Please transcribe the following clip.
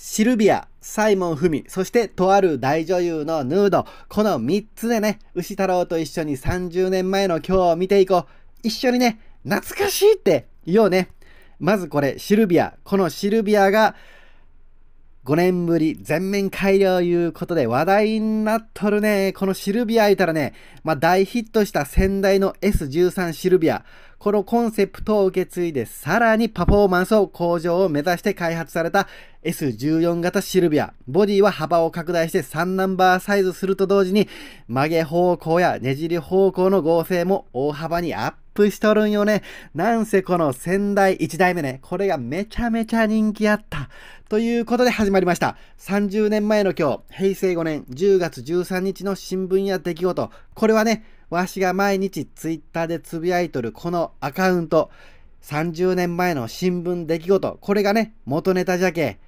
シルビア、サイモン・フミ、そしてとある大女優のヌード。この3つでね、牛太郎と一緒に30年前の今日を見ていこう。一緒にね、懐かしいって言おうね。まずこれ、シルビア。このシルビアが、5年ぶり全面改良いうことで話題になっとるね。このシルビア言たらね、まあ、大ヒットした先代の S13 シルビア。このコンセプトを受け継いで、さらにパフォーマンスを向上を目指して開発された S14 型シルビア。ボディは幅を拡大して3ナンバーサイズすると同時に、曲げ方向やねじり方向の合成も大幅にアップ。プしとるんよね。なんせこの仙台1代目ね、これがめちゃめちゃ人気あった。ということで始まりました。30年前の今日、平成5年10月13日の新聞や出来事。これはね、わしが毎日ツイッターでつぶやいとるこのアカウント。30年前の新聞出来事。これがね、元ネタじゃけ。